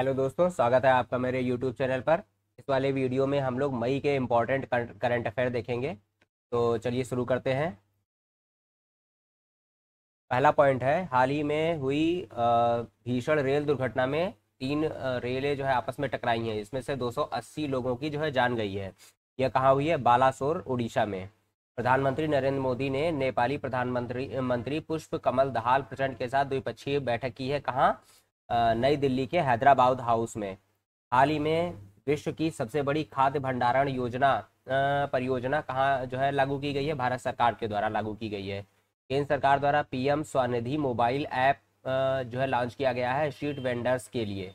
hello दोस्तों स्वागत है आपका मेरे यूट्यूब चैनल पर इस वाले वीडियो में हम लोग मई के इम्पॉर्टेंट करंट अफेयर देखेंगे तो चलिए शुरू करते हैं पहला पॉइंट है हाल ही में हुई भीषण रेल दुर्घटना में तीन रेलें जो है आपस में टकराई हैं इसमें से 280 लोगों की जो है जान गई है यह कहाँ हुई है बालासोर उड़ीसा में प्रधानमंत्री नरेंद्र मोदी ने नेपाली प्रधानमंत्री मंत्री पुष्प कमल दहाल प्रचंड के साथ द्विपक्षीय बैठक की है कहाँ नई दिल्ली के हैदराबाद हाउस में हाल ही में विश्व की सबसे बड़ी खाद्य भंडारण योजना परियोजना कहाँ जो है लागू की गई है भारत सरकार के द्वारा लागू की गई है केंद्र सरकार द्वारा पीएम स्वनिधि मोबाइल ऐप जो है लॉन्च किया गया है शीट वेंडर्स के लिए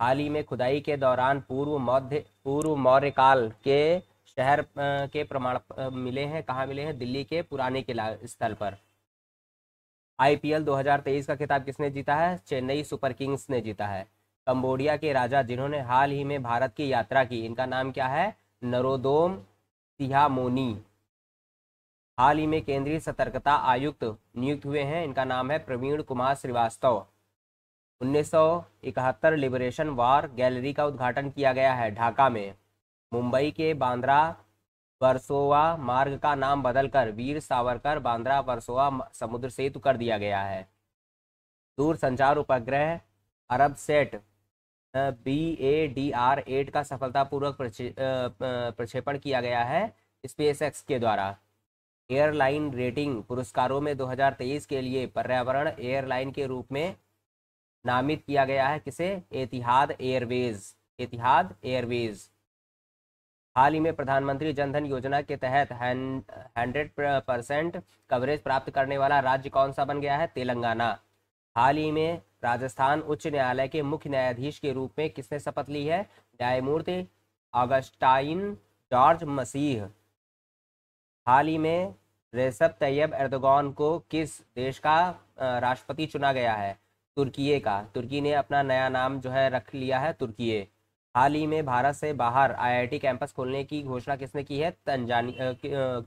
हाल ही में खुदाई के दौरान पूर्व मध्य पूर्व मौर्यकाल के शहर के प्रमाण मिले हैं कहाँ मिले हैं दिल्ली के पुराने किला स्थल पर आईपीएल 2023 का खिताब किसने जीता है चेन्नई सुपर किंग्स ने जीता है कंबोडिया के राजा जिन्होंने हाल ही में भारत की यात्रा की इनका नाम क्या है नरोदोम सिहामोनी हाल ही में केंद्रीय सतर्कता आयुक्त नियुक्त हुए हैं इनका नाम है Praveen Kumar Srivastava 1971 liberation war gallery का उद्घाटन किया गया है ढाका में मुंबई के बांद्रा वर्सोवा मार्ग का नाम बदलकर वीर सावरकर बांद्रा वर्सोवा समुद्र सेतु कर दिया गया है दूर संचार उपग्रह Arabsat B A D R eight का सफलतापूर्वक प्रक्षेपण किया गया है स्पेसएक्स के द्वारा एयरलाइन रेटिंग पुरस्कारों में 2023 के लिए पर्यावरण एयरलाइन के रूप में नामित किया गया है किसे एतिहाद एयरवेज एतिहाद एयरवेज हाल ही में प्रधानमंत्री जनधन योजना के तहत हंड्रेड परसेंट कवरेज प्राप्त करने वाला राज्य कौन सा बन गया है तेलंगाना हाल ही में राजस्थान उच्च न्यायालय के मुख्य न्यायाधीश के रूप में किसने शपथ ली है न्यायमूर्ति ऑगस्टाइन जॉर्ज मसीह हाल ही में रेसब तैयब एर्दोगन को किस देश का राष्ट्रपति चुना गया है तुर्की का तुर्की ने अपना नया नाम जो है रख लिया है तुर्की हाल ही में भारत से बाहर आईआईटी कैंपस खोलने की घोषणा किसने की है तंजानिया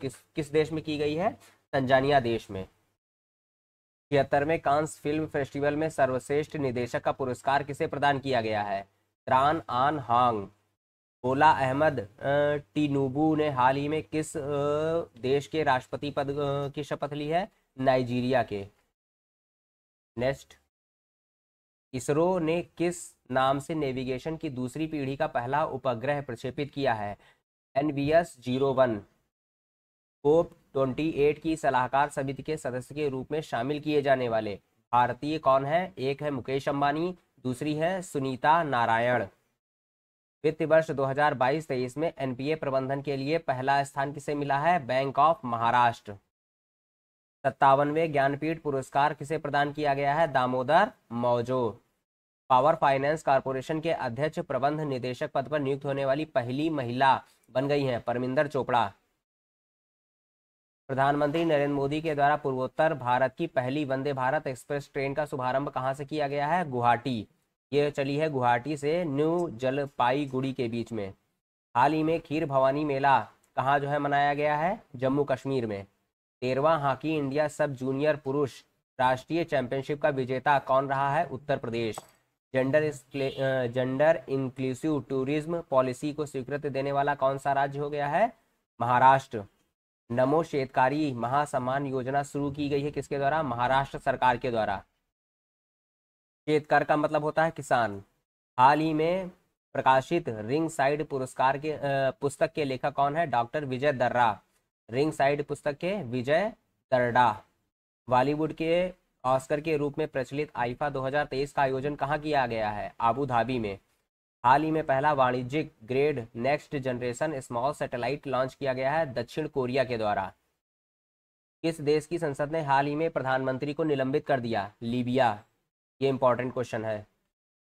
किस किस देश में की गई है तंजानिया देश में छिहत्तरवें कांस फिल्म फेस्टिवल में सर्वश्रेष्ठ निदेशक का पुरस्कार किसे प्रदान किया गया है त्रान आन हांग ओला अहमद टीनुबू ने हाल ही में किस देश के राष्ट्रपति पद की शपथ ली है नाइजीरिया के नेक्स्ट इसरो ने किस नाम से नेविगेशन की दूसरी पीढ़ी का पहला उपग्रह प्रक्षेपित किया है N V S zero one COP twenty eight की सलाहकार समिति के सदस्य के रूप में शामिल किए जाने वाले भारतीय कौन है एक है मुकेश अंबानी दूसरी है सुनीता नारायण वित्त वर्ष 2022-23 में एनपीए प्रबंधन के लिए पहला स्थान किसे मिला है बैंक ऑफ महाराष्ट्र सत्तावनवे ज्ञानपीठ पुरस्कार किसे प्रदान किया गया है Damodar Mauzo power finance corporation के अध्यक्ष प्रबंध निदेशक पद पर नियुक्त होने वाली पहली महिला बन गई हैं परमिंदर चोपड़ा प्रधानमंत्री नरेंद्र मोदी के द्वारा पूर्वोत्तर भारत की पहली वंदे भारत एक्सप्रेस ट्रेन का शुभारंभ कहां से किया गया है गुवाहाटी ये चली है गुवाहाटी से न्यू जलपाईगुड़ी के बीच में हाल ही में खीर भवानी मेला कहाँ जो है मनाया गया है जम्मू कश्मीर में तेरवा हॉकी इंडिया सब जूनियर पुरुष राष्ट्रीय चैंपियनशिप का विजेता कौन रहा है Uttar Pradesh gender gender inclusive tourism policy को स्वीकृति देने वाला कौन सा राज्य हो गया है महाराष्ट्र नमो शेतकारी महासम्मान योजना शुरू की गई है किसके द्वारा महाराष्ट्र सरकार के द्वारा शेतकार का मतलब होता है किसान हाल ही में प्रकाशित रिंग साइड पुरस्कार के पुस्तक के लेखक कौन है डॉक्टर विजय दर्रा रिंग साइड पुस्तक के विजय दर्रा बॉलीवुड के ऑस्कर के रूप में प्रचलित आईफा 2023 का आयोजन कहाँ किया गया है आबू धाबी में हाल ही में पहला वाणिज्यिक grade next generation small satellite launch किया गया है दक्षिण कोरिया के द्वारा किस देश की संसद ने हाल ही में प्रधानमंत्री को निलंबित कर दिया लीबिया ये इंपॉर्टेंट क्वेश्चन है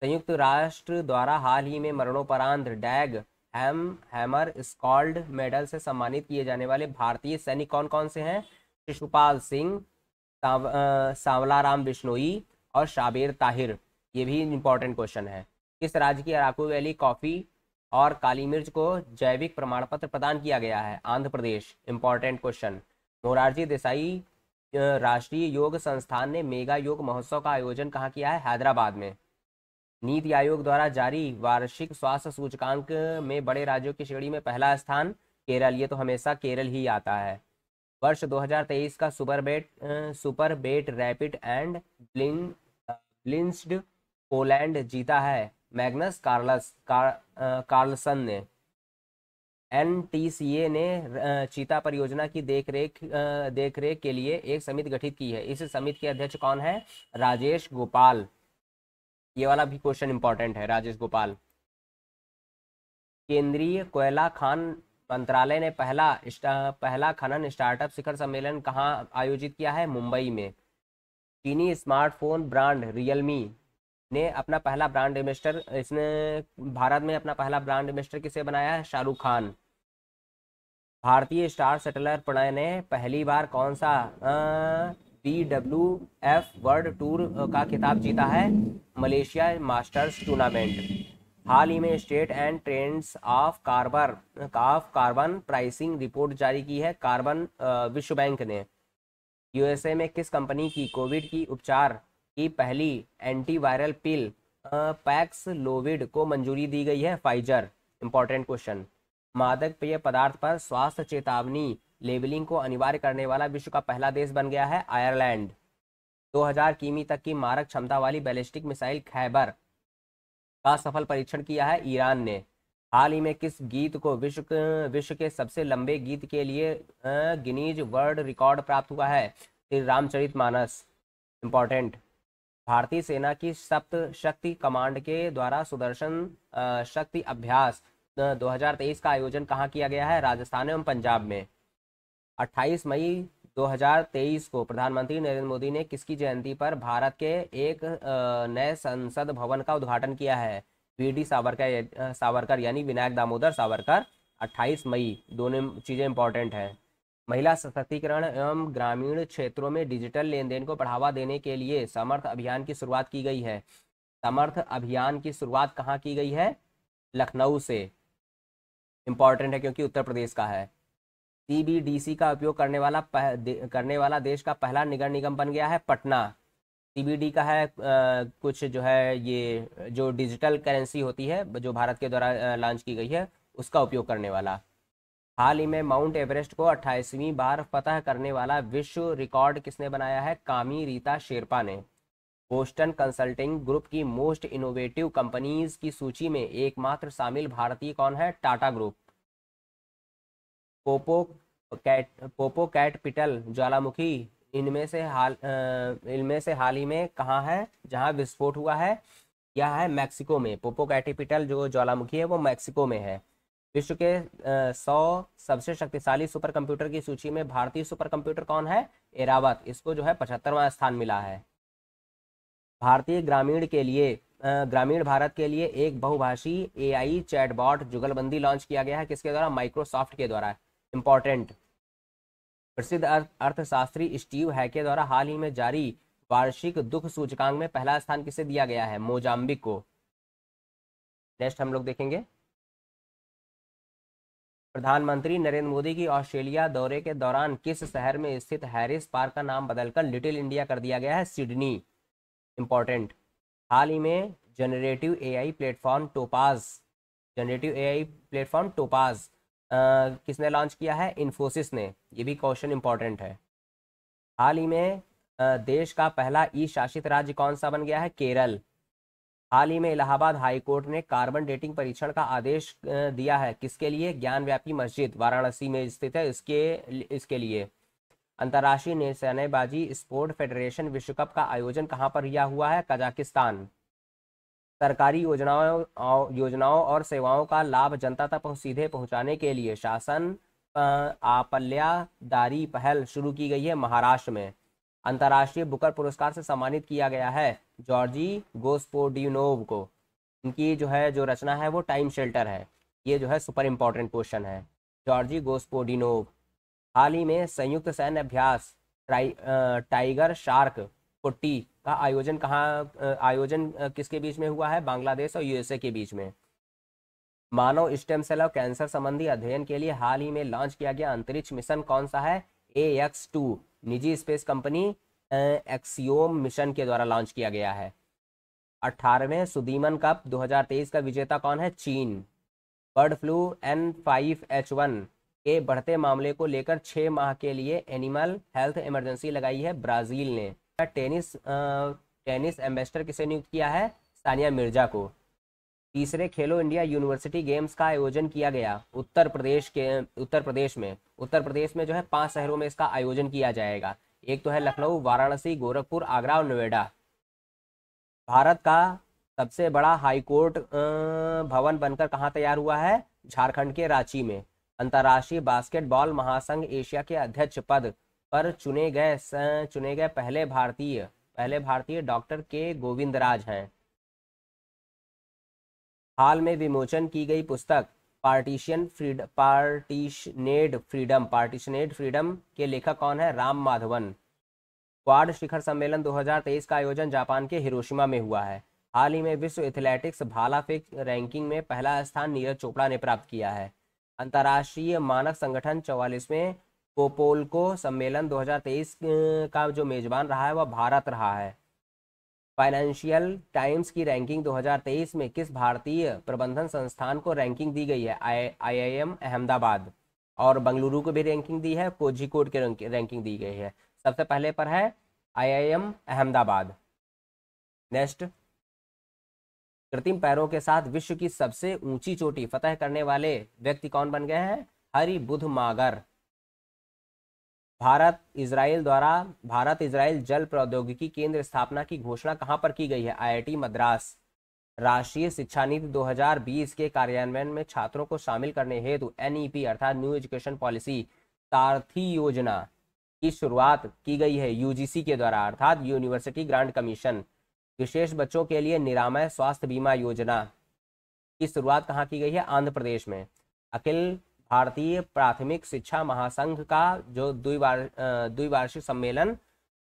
संयुक्त राष्ट्र द्वारा हाल ही में मरणोपरांत Dag Ham Hammarskjold medal से सम्मानित किए जाने वाले भारतीय सैनिक कौन कौन से हैं शिशुपाल सिंह साव, सावलाराम बिश्नोई और शाबेर ताहिर ये भी इम्पोर्टेंट क्वेश्चन है किस राज्य की अराकू वैली कॉफ़ी और काली मिर्च को जैविक प्रमाण पत्र प्रदान किया गया है आंध्र प्रदेश इम्पोर्टेंट क्वेश्चन मोरारजी देसाई राष्ट्रीय योग संस्थान ने मेगा योग महोत्सव का आयोजन कहाँ किया है हैदराबाद में नीति आयोग द्वारा जारी वार्षिक स्वास्थ्य सूचकांक में बड़े राज्यों की श्रेणी में पहला स्थान केरल ये तो हमेशा केरल ही आता है वर्ष 2023 का super bet super bet rapid and ब्लिन ब्लिंस्ड पोलैंड जीता है मैग्नस कार्लस कार, कार्लसन ने एन ने चीता परियोजना की देखरेख देखरेख के लिए एक समिति गठित की है इस समिति के अध्यक्ष कौन है राजेश गोपाल ये वाला भी क्वेश्चन इंपॉर्टेंट है राजेश गोपाल केंद्रीय कोयला खान मंत्रालय ने पहला पहला खनन स्टार्टअप शिखर सम्मेलन कहाँ आयोजित किया है मुंबई में चीनी स्मार्टफोन ब्रांड रियलमी ने अपना पहला ब्रांड एम्बेसडर इसने भारत में अपना पहला ब्रांड एम्बेसडर किसे बनाया है शाहरुख खान भारतीय स्टार सेटलर प्रणय ने पहली बार कौन सा P W F world tour का खिताब जीता है मलेशिया मास्टर्स टूर्नामेंट हाल ही में state and trends of carbon of carbon pricing report जारी की है कार्बन विश्व बैंक ने यूएसए में किस कंपनी की कोविड की उपचार की पहली एंटीवायरल पिल पैक्स लोविड को मंजूरी दी गई है फाइजर इंपॉर्टेंट क्वेश्चन मादक पेय पदार्थ पर स्वास्थ्य चेतावनी लेबलिंग को अनिवार्य करने वाला विश्व का पहला देश बन गया है आयरलैंड 2000 किमी तक की मारक क्षमता वाली बैलिस्टिक मिसाइल खैबर असफल परीक्षण किया है ईरान ने हाल ही में किस गीत को विश्व विश्व के सबसे लंबे गीत के लिए गिनीज वर्ल्ड रिकॉर्ड प्राप्त हुआ है श्री रामचरित मानस इम्पॉर्टेंट भारतीय सेना की सप्त शक्ति कमांड के द्वारा सुदर्शन शक्ति अभ्यास 2023 का आयोजन कहाँ किया गया है राजस्थान एवं पंजाब में 28 मई 2023 को प्रधानमंत्री नरेंद्र मोदी ने किसकी जयंती पर भारत के एक नए संसद भवन का उद्घाटन किया है डी सावरकर सावरकर यानी विनायक दामोदर सावरकर 28 मई दोनों चीज़ें इंपॉर्टेंट हैं महिला सशक्तिकरण एवं ग्रामीण क्षेत्रों में डिजिटल लेन देन को बढ़ावा देने के लिए समर्थ अभियान की शुरुआत की गई है समर्थ अभियान की शुरुआत कहाँ की गई है लखनऊ से इम्पॉर्टेंट है क्योंकि उत्तर प्रदेश का है सीबीडीसी का उपयोग करने वाला पह, दे, करने वाला देश का पहला निगर निगम बन गया है पटना सीबीडी का है आ, कुछ जो है ये जो डिजिटल करेंसी होती है जो भारत के द्वारा लॉन्च की गई है उसका उपयोग करने वाला हाल ही में माउंट एवरेस्ट को 28वीं बार फतह करने वाला विश्व रिकॉर्ड किसने बनाया है कामी रीता शेरपा ने बोस्टन कंसल्टिंग ग्रुप की मोस्ट इनोवेटिव कंपनीज की सूची में एकमात्र शामिल भारतीय कौन है टाटा ग्रुप पोपो कैट पोपो कैट पिटल ज्वालामुखी इनमें से हाल इनमें से हाल ही में कहाँ है जहाँ विस्फोट हुआ है यह है मैक्सिको में पोपो कैटिपिटल जो ज्वालामुखी है वो मैक्सिको में है विश्व के सौ सबसे शक्तिशाली सुपर कंप्यूटर की सूची में भारतीय सुपर कंप्यूटर कौन है एरावत इसको जो है पचहत्तरवा स्थान मिला है भारतीय ग्रामीण के लिए ग्रामीण भारत के लिए एक बहुभाषी एआई चैटबॉट जुगलबंदी लॉन्च किया गया है किसके द्वारा माइक्रोसॉफ्ट के द्वारा इम्पॉर्टेंट प्रसिद्ध अर्थशास्त्री स्टीव है के द्वारा हाल ही में जारी वार्षिक दुख सूचकांक में पहला स्थान किसे दिया गया है मोजाम्बिक को नेक्स्ट हम लोग देखेंगे प्रधानमंत्री नरेंद्र मोदी की ऑस्ट्रेलिया दौरे के दौरान किस शहर में स्थित हैरिस पार्क का नाम बदलकर लिटिल इंडिया कर दिया गया है सिडनी इम्पॉर्टेंट हाल ही में generative AI platform Topaz generative AI platform Topaz किसने लॉन्च किया है इन्फोसिस ने ये भी क्वेश्चन इंपॉर्टेंट है हाल ही में देश का पहला ई शासित राज्य कौन सा बन गया है केरल हाल ही में इलाहाबाद हाईकोर्ट ने कार्बन डेटिंग परीक्षण का आदेश दिया है किसके लिए ज्ञान व्यापी मस्जिद वाराणसी में स्थित है इसके इसके लिए अंतर्राष्ट्रीय निशानेबाजी स्पोर्ट फेडरेशन विश्व कप का आयोजन कहाँ पर किया हुआ है कजाकिस्तान सरकारी योजनाओं योजनाओं और सेवाओं का लाभ जनता तक सीधे पहुंचाने के लिए शासन आपल्यादारी पहल शुरू की गई है महाराष्ट्र में अंतर्राष्ट्रीय बुकर पुरस्कार से सम्मानित किया गया है जॉर्जी गोस्पोडिनोव को इनकी जो है जो रचना है वो टाइम शेल्टर है ये जो है सुपर इम्पोर्टेंट क्वेश्चन है जॉर्जी गोस्पोडिनोव हाल ही में संयुक्त सैन्य अभ्यास टाइगर शार्क पुट्टी का आयोजन कहाँ आयोजन किसके बीच में हुआ है बांग्लादेश और यूएसए के बीच में मानव स्टेम सेल और कैंसर संबंधी अध्ययन के लिए हाल ही में लॉन्च किया गया अंतरिक्ष मिशन कौन सा है ए एक्स टू निजी स्पेस कंपनी एक्सियोम मिशन के द्वारा लॉन्च किया गया है अठारहवें सुदीमन कप 2023 का विजेता कौन है चीन bird flu N five H one के बढ़ते मामले को लेकर छः माह के लिए एनिमल हेल्थ इमरजेंसी लगाई है ब्राज़ील ने टेनिस टेनिस एम्बेसडर किसे नियुक्त किया है सानिया मिर्जा को तीसरे खेलो इंडिया यूनिवर्सिटी गेम्स का आयोजन किया गया उत्तर प्रदेश के उत्तर प्रदेश में उत्तर प्रदेश में जो है पांच शहरों में इसका आयोजन किया जाएगा एक तो है लखनऊ वाराणसी गोरखपुर आगरा और नोएडा भारत का सबसे बड़ा हाईकोर्ट भवन बनकर कहाँ तैयार हुआ है झारखंड के रांची में अंतर्राष्ट्रीय बास्केटबॉल महासंघ एशिया के अध्यक्ष पद पर चुने गए चुने गए पहले भारतीय पहले भारतीय डॉक्टर के गोविंदराज हैं हाल में विमोचन की गई पुस्तक पार्टीशियन फ्रीड पार्टीशनेड फ्रीडम पार्टीशनेड फ्रीडम के लेखक कौन है राम माधवन क्वाड शिखर सम्मेलन 2023 का आयोजन जापान के हिरोशिमा में हुआ है हाल ही में विश्व एथलेटिक्स भाला फेक रैंकिंग में पहला स्थान नीरज चोपड़ा ने प्राप्त किया है अंतर्राष्ट्रीय मानक संगठन चौवालीसवें कोपोल को सम्मेलन 2023 का जो मेजबान रहा है वह भारत रहा है फाइनेंशियल टाइम्स की रैंकिंग 2023 में किस भारतीय प्रबंधन संस्थान को रैंकिंग दी गई है आईआईएम अहमदाबाद और बंगलुरु को भी रैंकिंग दी है कोझिकोड के रैंकिंग दी गई है सबसे पहले पर है आईआईएम अहमदाबाद नेक्स्ट कृत्रिम पैरों के साथ विश्व की सबसे ऊंची चोटी फतह करने वाले व्यक्ति कौन बन गए हैं हरि बुध मागर भारत इसराइल द्वारा भारत इसराइल जल प्रौद्योगिकी केंद्र स्थापना की घोषणा कहाँ पर की गई है आईआईटी मद्रास राष्ट्रीय शिक्षा नीति 2020 के कार्यान्वयन में छात्रों को शामिल करने हेतु एनईपी अर्थात न्यू एजुकेशन पॉलिसी तारथी योजना की शुरुआत की गई है यूजीसी के द्वारा अर्थात यूनिवर्सिटी ग्रांट कमीशन विशेष बच्चों के लिए निरामय स्वास्थ्य बीमा योजना की शुरुआत कहाँ की गई है आंध्र प्रदेश में अखिल भारतीय प्राथमिक शिक्षा महासंघ का जो द्विवार द्विवार्षिक सम्मेलन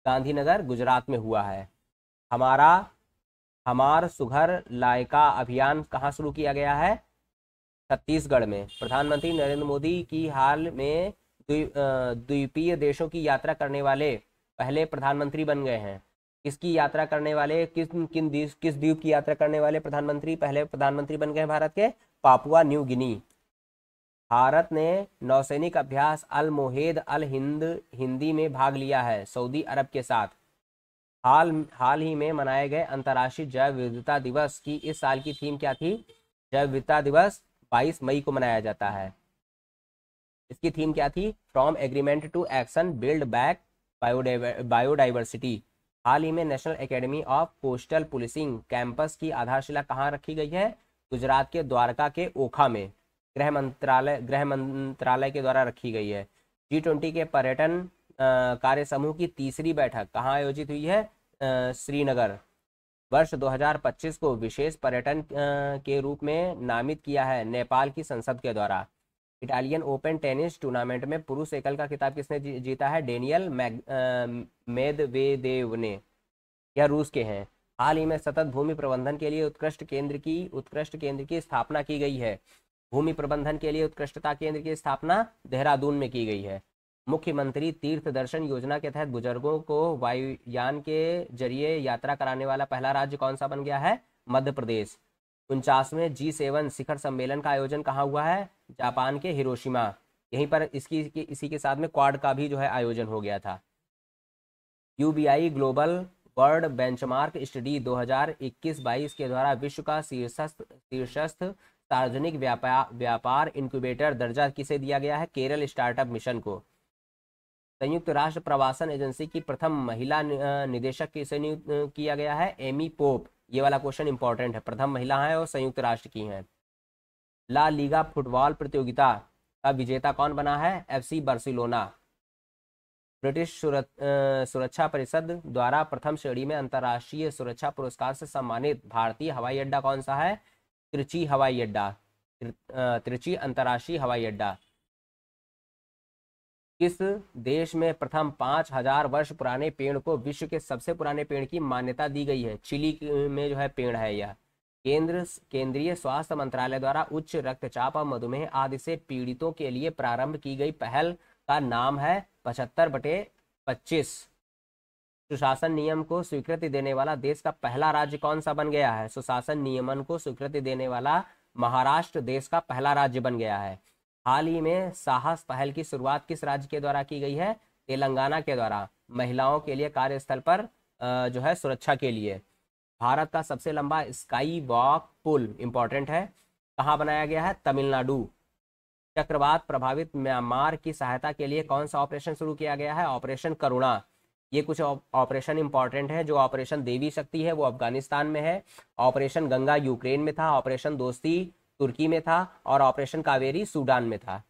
गांधीनगर गुजरात में हुआ है हमारा हमार सुघर लायका अभियान कहाँ शुरू किया गया है छत्तीसगढ़ में प्रधानमंत्री नरेंद्र मोदी की हाल में द्वीपीय देशों की यात्रा करने वाले पहले प्रधानमंत्री बन गए हैं किसकी यात्रा करने वाले किस किन किस द्वीप की यात्रा करने वाले प्रधानमंत्री पहले प्रधानमंत्री बन गए भारत के पापुआ न्यू गिनी भारत ने नौसैनिक अभ्यास अल मोहेद अल हिंद हिंदी में भाग लिया है सऊदी अरब के साथ हाल हाल ही में मनाए गए अंतर्राष्ट्रीय जैव विविधता दिवस की इस साल की थीम क्या थी जैव विविधता दिवस 22 मई को मनाया जाता है इसकी थीम क्या थी from agreement to action build back biodiversity हाल ही में national academy of coastal policing campus की आधारशिला कहाँ रखी गई है गुजरात के द्वारका के ओखा में गृह मंत्रालय गृह मंत्रालय के द्वारा रखी गई है जी ट्वेंटी के पर्यटन कार्य समूह की तीसरी बैठक कहाँ आयोजित हुई है श्रीनगर वर्ष 2025 को विशेष पर्यटन के रूप में नामित किया है नेपाल की संसद के द्वारा इटालियन ओपन टेनिस टूर्नामेंट में पुरुष एकल का खिताब किसने जी, जीता है डेनियल मेदवेदेव ने यह रूस के हैं हाल ही में सतत भूमि प्रबंधन के लिए उत्कृष्ट केंद्र की उत्कृष्ट केंद्र की स्थापना की गई है भूमि प्रबंधन के लिए उत्कृष्टता केंद्र की स्थापना देहरादून में की गई है मुख्यमंत्री तीर्थ दर्शन योजना के तहत बुजुर्गों को वायुयान के जरिए यात्रा कराने वाला पहला राज्य कौन सा बन गया है मध्य प्रदेश उनचासवें जी सेवन शिखर सम्मेलन का आयोजन कहाँ हुआ है जापान के हिरोशिमा यहीं पर इसकी इसी के साथ में क्वाड का भी जो है आयोजन हो गया था UBI global world benchmark study 2021-22 के द्वारा विश्व का शीर्षस्थ शीर्षस्थ सार्वजनिक व्यापार व्यापार इंक्यूबेटर दर्जा किसे दिया गया है केरल स्टार्टअप मिशन को संयुक्त राष्ट्र प्रवासन एजेंसी की प्रथम महिला निदेशक किसे नियुक्त किया गया है एमी पोप ये वाला क्वेश्चन इंपॉर्टेंट है प्रथम महिला है और संयुक्त राष्ट्र की है ला लीगा फुटबॉल प्रतियोगिता का विजेता कौन बना है एफसी बार्सिलोना ब्रिटिश सुरक्षा परिषद द्वारा प्रथम श्रेणी में अंतर्राष्ट्रीय सुरक्षा पुरस्कार से सम्मानित भारतीय हवाई अड्डा कौन सा है त्रिची हवाई अड्डा त्रिची अंतर्राष्ट्रीय हवाई अड्डा किस देश में प्रथम पांच हजार वर्ष पुराने पेड़ को विश्व के सबसे पुराने पेड़ की मान्यता दी गई है चिली में जो है पेड़ है यह केंद्र केंद्रीय स्वास्थ्य मंत्रालय द्वारा उच्च रक्तचाप और मधुमेह आदि से पीड़ितों के लिए प्रारंभ की गई पहल का नाम है पचहत्तर बटे पच्चीस सुशासन नियम को स्वीकृति देने वाला देश का पहला राज्य कौन सा बन गया है सुशासन नियमन को स्वीकृति देने वाला महाराष्ट्र देश का पहला राज्य बन गया है हाल ही में साहस पहल की शुरुआत किस राज्य के द्वारा की गई है तेलंगाना के द्वारा महिलाओं के लिए कार्यस्थल पर जो है सुरक्षा के लिए भारत का सबसे लंबा स्काई वॉक पुल इंपॉर्टेंट है कहाँ बनाया गया है तमिलनाडु चक्रवात प्रभावित म्यांमार की सहायता के लिए कौन सा ऑपरेशन शुरू किया गया है ऑपरेशन करुणा ये कुछ ऑपरेशन इंपॉर्टेंट है जो ऑपरेशन देवी शक्ति है वो अफगानिस्तान में है ऑपरेशन गंगा यूक्रेन में था ऑपरेशन दोस्ती तुर्की में था और ऑपरेशन कावेरी सूडान में था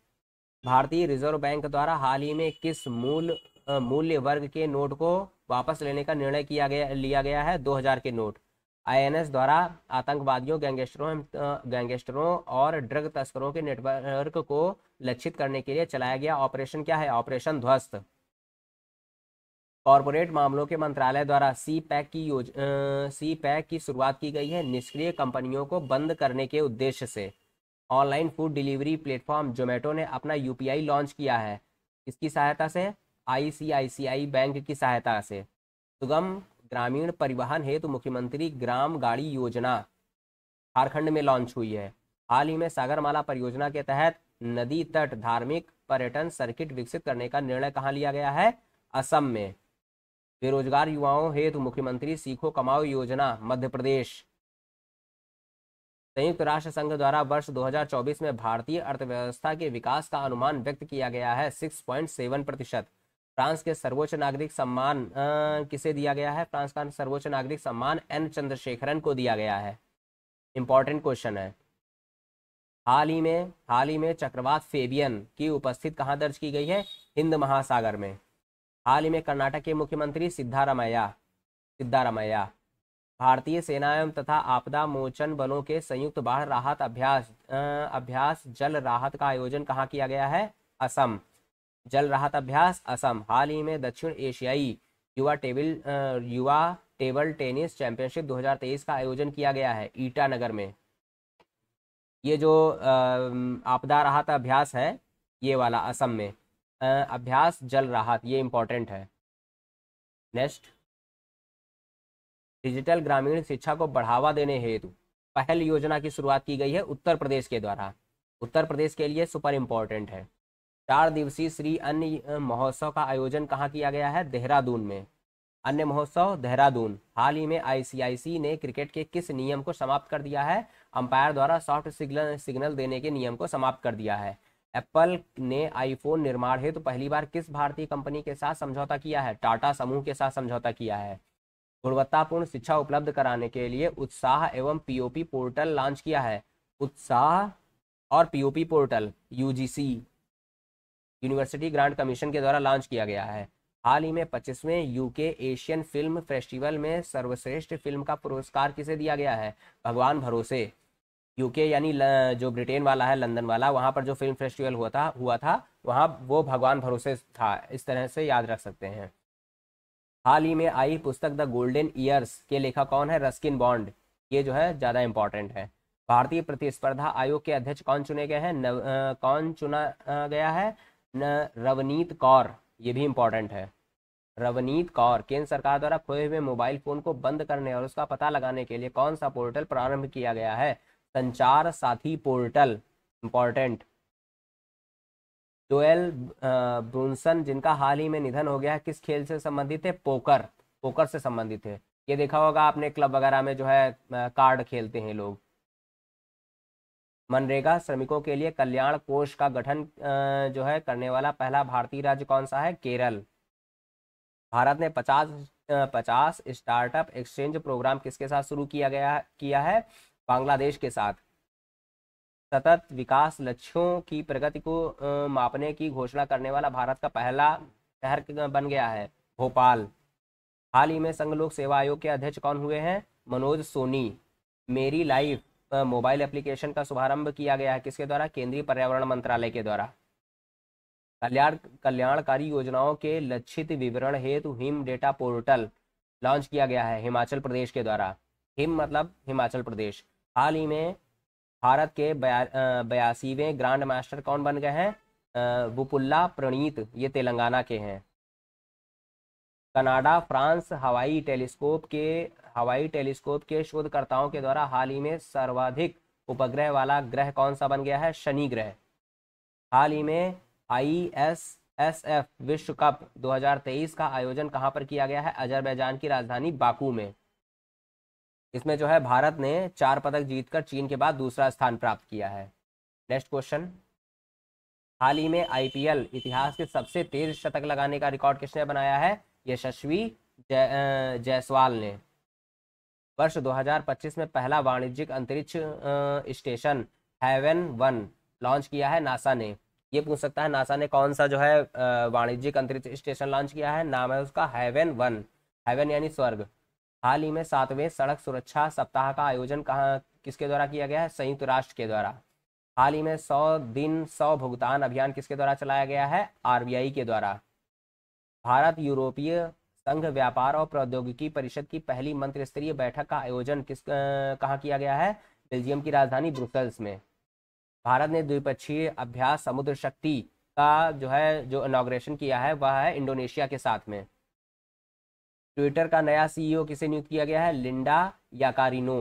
भारतीय रिजर्व बैंक द्वारा हाल ही में किस मूल मूल्य वर्ग के नोट को वापस लेने का निर्णय किया गया लिया गया है 2000 के नोट आईएनएस द्वारा आतंकवादियों गैंगस्टरों गैंगस्टरों और ड्रग तस्करों के नेटवर्क को लक्षित करने के लिए चलाया गया ऑपरेशन क्या है ऑपरेशन ध्वस्त कॉरपोरेट मामलों के मंत्रालय द्वारा सी पैक की योज सी पैक की शुरुआत की गई है निष्क्रिय कंपनियों को बंद करने के उद्देश्य से online food delivery platform Zomato ने अपना यूपीआई लॉन्च किया है इसकी सहायता से आईसीआईसीआई बैंक की सहायता से सुगम ग्रामीण परिवहन हेतु मुख्यमंत्री ग्राम गाड़ी योजना झारखंड में लॉन्च हुई है हाल ही में सागरमाला परियोजना के तहत नदी तट धार्मिक पर्यटन सर्किट विकसित करने का निर्णय कहाँ लिया गया है असम में बेरोजगार युवाओं हेतु मुख्यमंत्री सीखो कमाओ योजना मध्य प्रदेश संयुक्त राष्ट्र संघ द्वारा वर्ष 2024 में भारतीय अर्थव्यवस्था के विकास का अनुमान व्यक्त किया गया है 6.7 प्रतिशत फ्रांस के सर्वोच्च नागरिक सम्मान आ, किसे दिया गया है फ्रांस का सर्वोच्च नागरिक सम्मान एन चंद्रशेखरन को दिया गया है इंपॉर्टेंट क्वेश्चन है हाल ही में हाल ही में चक्रवात फेबियन की उपस्थित कहाँ दर्ज की गई है हिंद महासागर में हाल ही में कर्नाटक के मुख्यमंत्री सिद्धारमैया सिद्धारमैया भारतीय सेना एवं तथा आपदा मोचन बलों के संयुक्त बाढ़ राहत अभ्यास अभ्यास जल राहत का आयोजन कहाँ किया गया है असम जल राहत अभ्यास असम हाल ही में दक्षिण एशियाई युवा टेबल युवा टेबल टेनिस चैंपियनशिप 2023 का आयोजन किया गया है ईटानगर में ये जो आपदा राहत अभ्यास है ये वाला असम में अभ्यास जल राहत ये इंपॉर्टेंट है नेक्स्ट डिजिटल ग्रामीण शिक्षा को बढ़ावा देने हेतु पहल योजना की शुरुआत की गई है उत्तर प्रदेश के द्वारा उत्तर प्रदेश के लिए सुपर इम्पोर्टेंट है चार दिवसीय श्री अन्य महोत्सव का आयोजन कहाँ किया गया है देहरादून में अन्य महोत्सव देहरादून हाल ही में आईसीआईसी ने क्रिकेट के किस नियम को समाप्त कर दिया है अंपायर द्वारा सॉफ्ट सिग्नल सिग्नल देने के नियम को समाप्त कर दिया है एप्पल ने आईफोन निर्माण हेतु तो पहली बार किस भारतीय कंपनी के साथ समझौता किया है टाटा समूह के साथ समझौता किया है गुणवत्तापूर्ण शिक्षा उपलब्ध कराने के लिए उत्साह एवं पीओपी पोर्टल लॉन्च किया है उत्साह और POP portal UGC university grant commission के द्वारा लॉन्च किया गया है हाल ही में पच्चीसवें यूके एशियन फिल्म फेस्टिवल में सर्वश्रेष्ठ फिल्म का पुरस्कार किसे दिया गया है भगवान भरोसे यूके यानी जो ब्रिटेन वाला है लंदन वाला वहाँ पर जो फिल्म फेस्टिवल हुआ था हुआ था वहाँ वो भगवान भरोसे था इस तरह से याद रख सकते हैं हाल ही में आई पुस्तक द गोल्डन ईयर्स के लेखक कौन है रस्किन बॉन्ड ये जो है ज़्यादा इम्पॉर्टेंट है भारतीय प्रतिस्पर्धा आयोग के अध्यक्ष कौन चुने गए हैं नव कौन चुना गया है न रवनीत कौर ये भी इम्पोर्टेंट है रवनीत कौर केंद्र सरकार द्वारा खोए हुए मोबाइल फोन को बंद करने और उसका पता लगाने के लिए कौन सा पोर्टल प्रारंभ किया गया है संचार साथी पोर्टल इंपॉर्टेंट जोएल ब्रूनसन जिनका हाल ही में निधन हो गया है किस खेल से संबंधित है पोकर पोकर से संबंधित है ये देखा होगा आपने क्लब वगैरह में जो है कार्ड खेलते हैं लोग मनरेगा श्रमिकों के लिए कल्याण कोष का गठन जो है करने वाला पहला भारतीय राज्य कौन सा है केरल भारत ने 50 50 स्टार्टअप एक्सचेंज प्रोग्राम किसके साथ शुरू किया गया किया है बांग्लादेश के साथ सतत विकास लक्ष्यों की प्रगति को मापने की घोषणा करने वाला भारत का पहला शहर बन गया है भोपाल हाल ही में संघ लोक सेवा आयोग के अध्यक्ष कौन हुए हैं मनोज सोनी मेरी लाइफ मोबाइल एप्लीकेशन का शुभारंभ किया गया है किसके द्वारा केंद्रीय पर्यावरण मंत्रालय के द्वारा कल्याण कल्याणकारी योजनाओं के लक्षित विवरण हेतु हिम डेटा पोर्टल लॉन्च किया गया है हिमाचल प्रदेश के द्वारा हिम मतलब हिमाचल प्रदेश हाल ही में भारत के बया बयासीवें ग्रांड मास्टर कौन बन गए हैं बुपुल्ला प्रणीत ये तेलंगाना के हैं कनाडा फ्रांस हवाई टेलीस्कोप के हवाई टेलीस्कोप के शोधकर्ताओं के द्वारा हाल ही में सर्वाधिक उपग्रह वाला ग्रह कौन सा बन गया है शनि ग्रह हाल ही में आई एस एस एफ विश्व कप 2023 का आयोजन कहां पर किया गया है अजरबैजान की राजधानी बाकू में इसमें जो है भारत ने चार पदक जीतकर चीन के बाद दूसरा स्थान प्राप्त किया है नेक्स्ट क्वेश्चन हाल ही में आईपीएल इतिहास के सबसे तेज शतक लगाने का रिकॉर्ड किसने बनाया है यशस्वी जयसवाल ने वर्ष 2025 में पहला वाणिज्यिक अंतरिक्ष स्टेशन हैवन वन लॉन्च किया है नासा ने ये पूछ सकता है नासा ने कौन सा जो है वाणिज्यिक अंतरिक्ष स्टेशन लॉन्च किया है नाम है उसका हैवन वन हैवन यानी स्वर्ग हाल ही में सातवें सड़क सुरक्षा सप्ताह का आयोजन कहाँ किसके द्वारा किया गया है संयुक्त राष्ट्र के द्वारा हाल ही में सौ दिन सौ भुगतान अभियान किसके द्वारा चलाया गया है आरबीआई के द्वारा भारत यूरोपीय संघ व्यापार और प्रौद्योगिकी परिषद की पहली मंत्रिस्तरीय स्तरीय बैठक का आयोजन किस कहाँ किया गया है बेल्जियम की राजधानी ब्रुसल्स में भारत ने द्विपक्षीय अभ्यास समुद्र शक्ति का जो है जो इनाग्रेशन किया है वह है इंडोनेशिया के साथ में ट्विटर का नया सीईओ e किसे नियुक्त किया गया है लिंडा याकारिनो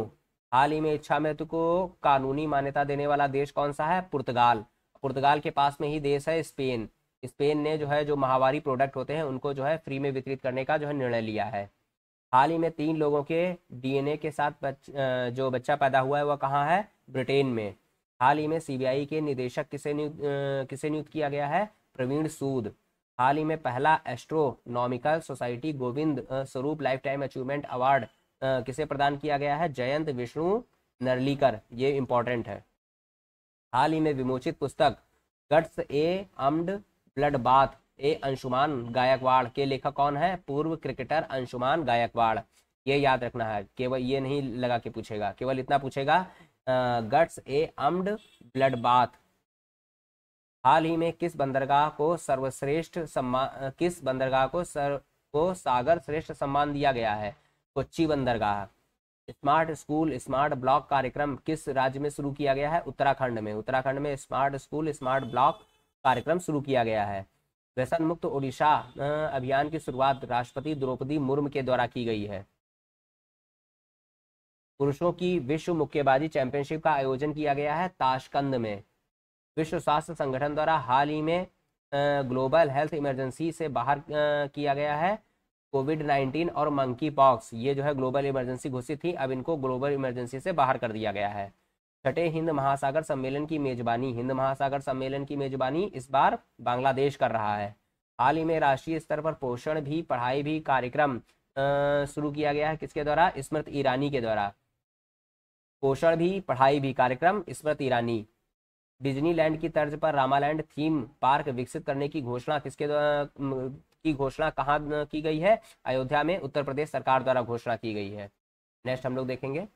हाल ही में इच्छा मृत्यु को कानूनी मान्यता देने वाला देश कौन सा है पुर्तगाल पुर्तगाल के पास में ही देश है स्पेन स्पेन ने जो है जो महावारी प्रोडक्ट होते हैं उनको जो है फ्री में वितरित करने का जो है निर्णय लिया है हाल ही में तीन लोगों के डीएनए के साथ बच, जो बच्चा पैदा हुआ है वह कहाँ है ब्रिटेन में हाल ही में सीबीआई के निदेशक किसे नियुक्त किसे नियुक्त किया गया है प्रवीण सूद हाल ही में पहला एस्ट्रोनॉमिकल सोसाइटी गोविंद स्वरूप लाइफ टाइम अचीवमेंट अवार्ड किसे प्रदान किया गया है जयंत विष्णु नरलीकर ये इंपॉर्टेंट है हाल ही में विमोचित पुस्तक guts a amid bloodbath ए अंशुमान गायकवाड़ के लेखक कौन है पूर्व क्रिकेटर अंशुमान गायकवाड़ ये याद रखना है केवल ये नहीं लगा के पूछेगा केवल इतना पूछेगा guts a amid bloodbath हाल ही में किस बंदरगाह को सर्वश्रेष्ठ सम्मान किस बंदरगाह को सर को सागर श्रेष्ठ सम्मान दिया गया है कोच्चि बंदरगाह स्मार्ट स्कूल स्मार्ट ब्लॉक कार्यक्रम किस राज्य में शुरू किया गया है उत्तराखंड में उत्तराखंड में स्मार्ट स्कूल स्मार्ट ब्लॉक कार्यक्रम शुरू किया गया है व्यसन मुक्त ओडिशा अभियान की शुरुआत राष्ट्रपति द्रौपदी मुर्मू के द्वारा की गई है पुरुषों की विश्व मुक्केबाजी चैंपियनशिप का आयोजन किया गया है ताशकंद में विश्व स्वास्थ्य संगठन द्वारा हाल ही में ग्लोबल हेल्थ इमरजेंसी से बाहर किया गया है कोविड नाइन्टीन और मंकी पॉक्स ये जो है ग्लोबल इमरजेंसी घोषित थी अब इनको ग्लोबल इमरजेंसी से बाहर कर दिया गया है छठे हिंद महासागर सम्मेलन की मेजबानी हिंद महासागर सम्मेलन की मेजबानी इस बार बांग्लादेश कर रहा है हाल ही में राष्ट्रीय स्तर पर पोषण भी पढ़ाई भी कार्यक्रम शुरू किया गया है किसके द्वारा स्मृति ईरानी के द्वारा पोषण भी पढ़ाई भी कार्यक्रम स्मृति ईरानी डिज्नीलैंड की तर्ज पर रामालैंड थीम पार्क विकसित करने की घोषणा किसके की घोषणा कहाँ की गई है अयोध्या में उत्तर प्रदेश सरकार द्वारा घोषणा की गई है नेक्स्ट हम लोग देखेंगे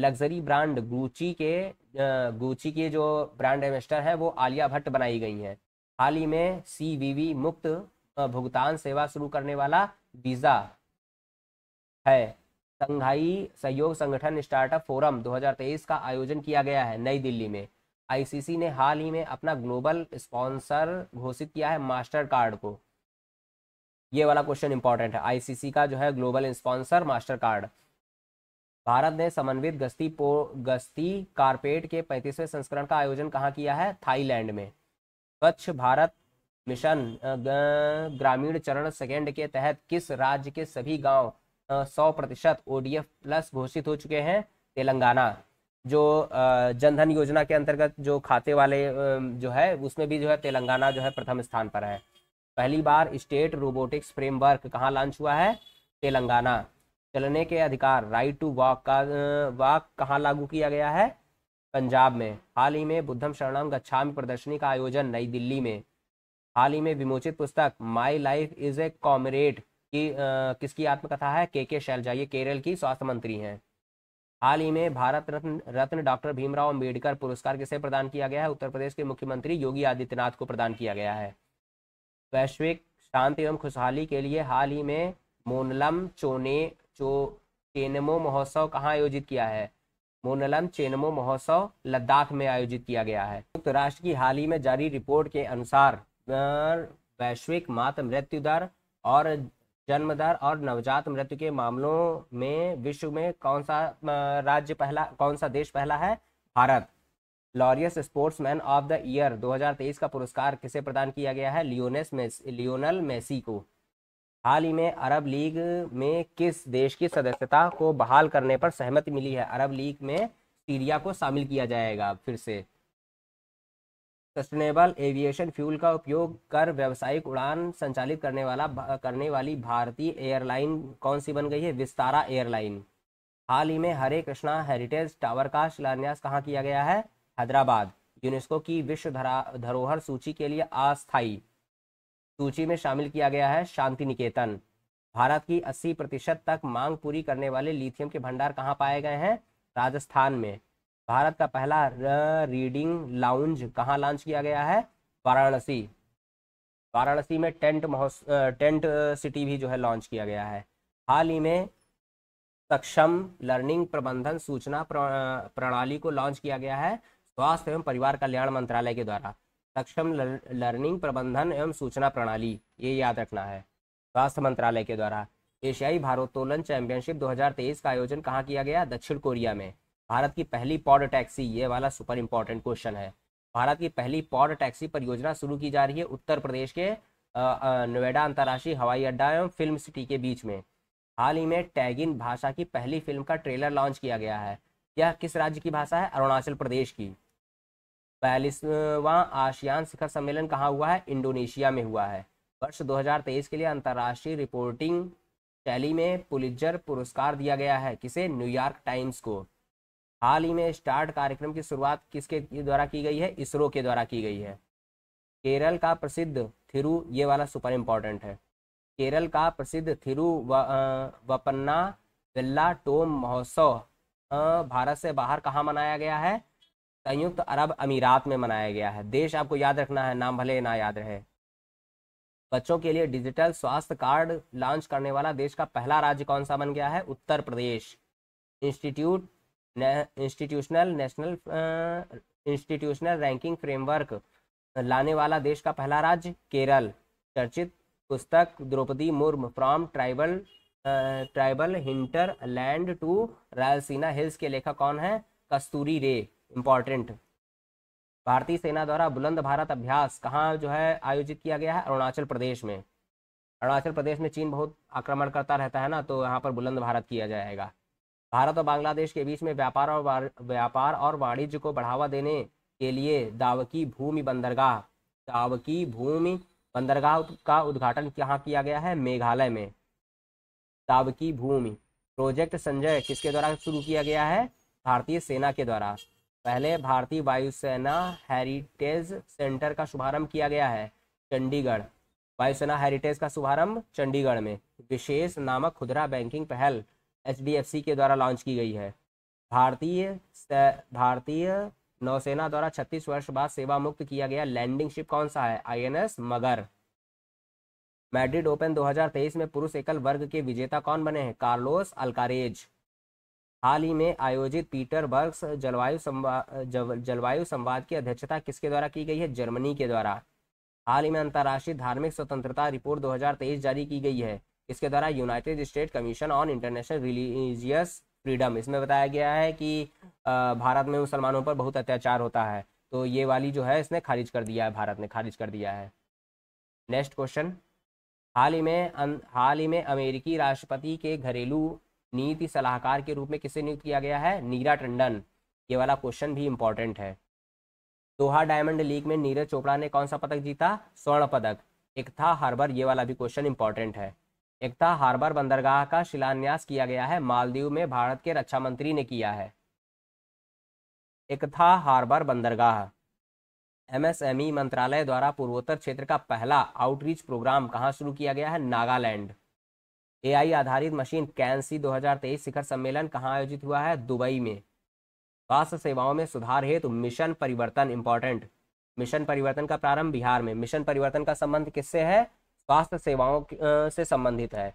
लग्जरी ब्रांड गुची के गुची के जो ब्रांड एम्बेस्टर हैं वो आलिया भट्ट बनाई गई हैं हाल ही में सी मुक्त भुगतान सेवा शुरू करने वाला वीज़ा है संघाई सहयोग संगठन स्टार्टअप फोरम 2023 का आयोजन किया गया है नई दिल्ली में आईसीसी ने हाल ही में अपना ग्लोबल स्पॉन्सर घोषित किया है मास्टर कार्ड को ये वाला क्वेश्चन इंपॉर्टेंट है आईसीसी का जो है global sponsor Mastercard Bharat ने समन्वित गश्ती पो गश्ती कारपेट के पैंतीसवें संस्करण का आयोजन कहाँ किया है थाईलैंड में स्वच्छ भारत मिशन ग्रामीण चरण सेकेंड के तहत किस राज्य के सभी गांव सौ प्रतिशत ओ प्लस घोषित हो चुके हैं तेलंगाना जो जनधन योजना के अंतर्गत जो खाते वाले जो है उसमें भी जो है तेलंगाना जो है प्रथम स्थान पर है पहली बार स्टेट रोबोटिक्स फ्रेमवर्क कहाँ लॉन्च हुआ है तेलंगाना चलने के अधिकार राइट टू वॉक का वॉक कहाँ लागू किया गया है पंजाब में हाल ही में बुद्धम शरणम गच्छा प्रदर्शनी का आयोजन नई दिल्ली में हाल ही में विमोचित पुस्तक माई लाइफ इज ए कॉमरेट कि आ, किसकी आत्मकथा है के के शैलजा ये केरल की स्वास्थ्य मंत्री हैं हाल ही में भारत रत्न रत्न डॉक्टर भीमराव अंबेडकर पुरस्कार किसे प्रदान किया गया है उत्तर प्रदेश के मुख्यमंत्री योगी आदित्यनाथ को प्रदान किया गया है वैश्विक शांति एवं खुशहाली के लिए हाल ही में मोनलम चोने चो चेनमो महोत्सव कहाँ आयोजित किया है मोनलम चेनमो महोत्सव लद्दाख में आयोजित किया गया है संयुक्त राष्ट्र की हाल ही में जारी रिपोर्ट के अनुसार वैश्विक मात मृत्यु दर और जन्म दर और नवजात मृत्यु के मामलों में विश्व में कौन सा राज्य पहला कौन सा देश पहला है Bharat Laureus sportsman of the year 2023 का पुरस्कार किसे प्रदान किया गया है लियोनेस मेस, लियोनल मेसी को हाल ही में अरब लीग में किस देश की सदस्यता को बहाल करने पर सहमति मिली है अरब लीग में सीरिया को शामिल किया जाएगा फिर से सस्टेनेबल एविएशन फ्यूल का उपयोग कर व्यावसायिक उड़ान संचालित करने वाला करने वाली भारतीय एयरलाइन कौन सी बन गई है विस्तारा एयरलाइन हाल ही में हरे कृष्णा हेरिटेज टावर का शिलान्यास कहाँ किया गया है हैदराबाद यूनेस्को की विश्व धरोहर सूची के लिए अस्थायी सूची में शामिल किया गया है शांति निकेतन भारत की 80 प्रतिशत तक मांग पूरी करने वाले लिथियम के भंडार कहाँ पाए गए हैं राजस्थान में भारत का पहला रीडिंग लाउंज कहाँ लॉन्च किया गया है वाराणसी वाराणसी में टेंट महोत्सव टेंट सिटी भी जो है लॉन्च किया गया है हाल ही में सक्षम लर्निंग प्रबंधन सूचना प्रणाली को लॉन्च किया गया है स्वास्थ्य एवं परिवार कल्याण मंत्रालय के द्वारा सक्षम लर्निंग प्रबंधन एवं सूचना प्रणाली ये याद रखना है स्वास्थ्य मंत्रालय के द्वारा एशियाई भारोत्तोलन चैंपियनशिप 2023 का आयोजन कहाँ किया गया दक्षिण कोरिया में भारत की पहली पॉड टैक्सी ये वाला सुपर इंपॉर्टेंट क्वेश्चन है भारत की पहली पॉड टैक्सी परियोजना शुरू की जा रही है उत्तर प्रदेश के नोएडा अंतर्राष्ट्रीय हवाई अड्डा एवं फिल्म सिटी के बीच में हाल ही में टैगिन भाषा की पहली फिल्म का ट्रेलर लॉन्च किया गया है यह किस राज्य की भाषा है अरुणाचल प्रदेश की बयालीसवां आशियान शिखर सम्मेलन कहाँ हुआ है इंडोनेशिया में हुआ है वर्ष 2023 के लिए अंतर्राष्ट्रीय रिपोर्टिंग शैली में पुलिजर पुरस्कार दिया गया है किसे न्यूयॉर्क टाइम्स को हाल ही में स्टार्ट कार्यक्रम की शुरुआत किसके द्वारा की गई है इसरो के द्वारा की गई है केरल का प्रसिद्ध थिरु ये वाला सुपर इम्पॉर्टेंट है केरल का प्रसिद्ध थिरु वपन्ना विल्ला टोम महोत्सव भारत से बाहर कहाँ मनाया गया है संयुक्त अरब अमीरात में मनाया गया है देश आपको याद रखना है नाम भले ना याद रहे बच्चों के लिए डिजिटल स्वास्थ्य कार्ड लॉन्च करने वाला देश का पहला राज्य कौन सा बन गया है Uttar Pradesh institute institutional national institutional ranking framework लाने वाला देश का पहला राज्य केरल चर्चित पुस्तक Droupadi Murmu from tribal tribal hinterland to Raisina hills के लेखक कौन है कस्तूरी रे इम्पॉर्टेंट भारतीय सेना द्वारा बुलंद भारत अभ्यास कहाँ जो है आयोजित किया गया है अरुणाचल प्रदेश में अरुणाचल प्रदेश में चीन बहुत आक्रमण करता रहता है ना तो यहाँ पर बुलंद भारत किया जाएगा भारत और बांग्लादेश के बीच में व्यापार और व्यापार और वाणिज्य को बढ़ावा देने के लिए दावकी भूमि बंदरगाह दावकी भूमि बंदरगाह का उद्घाटन कहाँ किया गया है मेघालय में दावकी भूमि प्रोजेक्ट संजय किसके द्वारा शुरू किया गया है भारतीय सेना के द्वारा पहले भारतीय वायुसेना हेरिटेज सेंटर का शुभारंभ किया गया है चंडीगढ़ वायुसेना हेरिटेज का शुभारंभ चंडीगढ़ में विशेष नामक खुदरा बैंकिंग पहल एच के द्वारा लॉन्च की गई है भारतीय भारतीय नौसेना द्वारा 36 वर्ष बाद सेवा मुक्त किया गया लैंडिंग शिप कौन सा है आईएनएस मगर मैड्रिड ओपन 2023 में पुरुष एकल वर्ग के विजेता कौन बने हैं कार्लोस अल्कारेज हाल ही में आयोजित पीटर बर्ग्स जलवायु संवाद जलवायु संवाद की अध्यक्षता किसके द्वारा की गई है जर्मनी के द्वारा हाल ही में अंतर्राष्ट्रीय धार्मिक स्वतंत्रता रिपोर्ट 2023 जारी की गई है इसके द्वारा United State commission on international religious freedom इसमें बताया गया है कि भारत में मुसलमानों पर बहुत अत्याचार होता है तो ये वाली जो है इसने खारिज कर दिया है भारत ने खारिज कर दिया है नेक्स्ट क्वेश्चन हाल ही में अं, हाल ही में अमेरिकी राष्ट्रपति के घरेलू नीति सलाहकार के रूप में किसे नियुक्त किया गया है नीरा टंडन ये वाला क्वेश्चन भी इंपॉर्टेंट है दोहा डायमंड लीग में नीरज चोपड़ा ने कौन सा पदक जीता स्वर्ण पदक एक था हार्बर ये वाला भी क्वेश्चन इंपॉर्टेंट है एकता हार्बर बंदरगाह का शिलान्यास किया गया है मालदीव में भारत के रक्षा मंत्री ने किया है एकथा हार्बर बंदरगाह एमएसएमई मंत्रालय द्वारा पूर्वोत्तर क्षेत्र का पहला आउटरीच प्रोग्राम कहाँ शुरू किया गया है नागालैंड एआई आधारित मशीन कैंसी 2023 शिखर सम्मेलन कहाँ आयोजित हुआ है दुबई में स्वास्थ्य सेवाओं में सुधार हेतु मिशन परिवर्तन इंपॉर्टेंट मिशन परिवर्तन का प्रारंभ बिहार में मिशन परिवर्तन का संबंध किससे है स्वास्थ्य सेवाओं से संबंधित है